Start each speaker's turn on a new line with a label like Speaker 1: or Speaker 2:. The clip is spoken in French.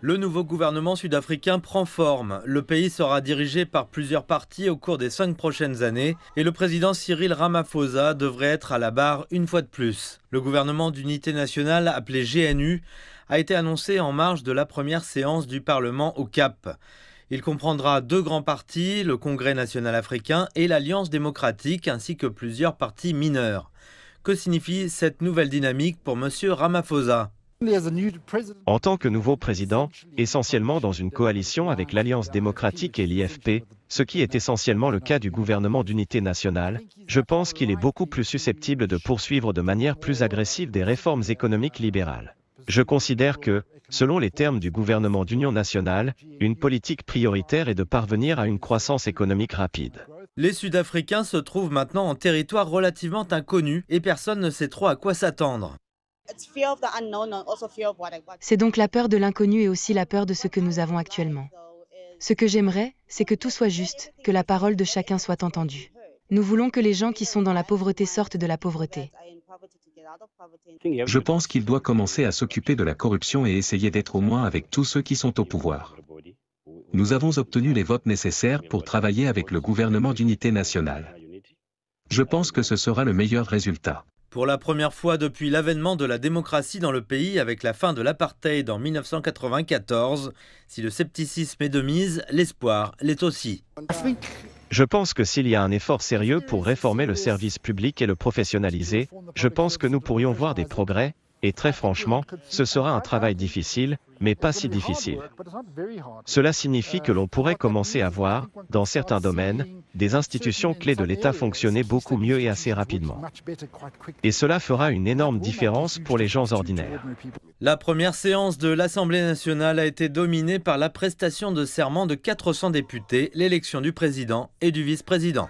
Speaker 1: Le nouveau gouvernement sud-africain prend forme. Le pays sera dirigé par plusieurs partis au cours des cinq prochaines années et le président Cyril Ramaphosa devrait être à la barre une fois de plus. Le gouvernement d'unité nationale, appelé GNU, a été annoncé en marge de la première séance du Parlement au Cap. Il comprendra deux grands partis, le Congrès national africain et l'Alliance démocratique, ainsi que plusieurs partis mineurs. Que signifie cette nouvelle dynamique pour M. Ramaphosa
Speaker 2: en tant que nouveau président, essentiellement dans une coalition avec l'Alliance démocratique et l'IFP, ce qui est essentiellement le cas du gouvernement d'unité nationale, je pense qu'il est beaucoup plus susceptible de poursuivre de manière plus agressive des réformes économiques libérales. Je considère que, selon les termes du gouvernement d'union nationale, une politique prioritaire est de parvenir à une croissance économique rapide.
Speaker 1: Les Sud-Africains se trouvent maintenant en territoire relativement inconnu et personne ne sait trop
Speaker 3: à quoi s'attendre. C'est donc la peur de l'inconnu et aussi la peur de ce que nous avons actuellement. Ce que j'aimerais, c'est que tout soit juste, que la parole de chacun soit entendue. Nous voulons que les gens qui sont dans la pauvreté sortent de la pauvreté.
Speaker 4: Je pense qu'il doit commencer à s'occuper de la corruption et essayer d'être au moins avec tous ceux qui sont au pouvoir. Nous avons obtenu les votes nécessaires pour travailler avec le gouvernement d'unité nationale. Je pense que ce sera le meilleur résultat.
Speaker 1: Pour la première fois depuis l'avènement de la démocratie dans le pays avec la fin de l'apartheid en 1994, si le scepticisme est de mise, l'espoir l'est aussi. Je
Speaker 2: pense que s'il y a un effort sérieux pour réformer le service public et le professionnaliser, je pense que nous pourrions voir des progrès, et très franchement, ce sera un travail difficile, mais pas si difficile. Cela signifie que l'on pourrait commencer à voir, dans certains domaines, des institutions clés de l'État fonctionner beaucoup mieux et assez rapidement. Et cela fera une énorme différence pour les gens ordinaires.
Speaker 1: La première séance de l'Assemblée nationale a été dominée par la prestation de serment de 400 députés, l'élection du président et du vice-président.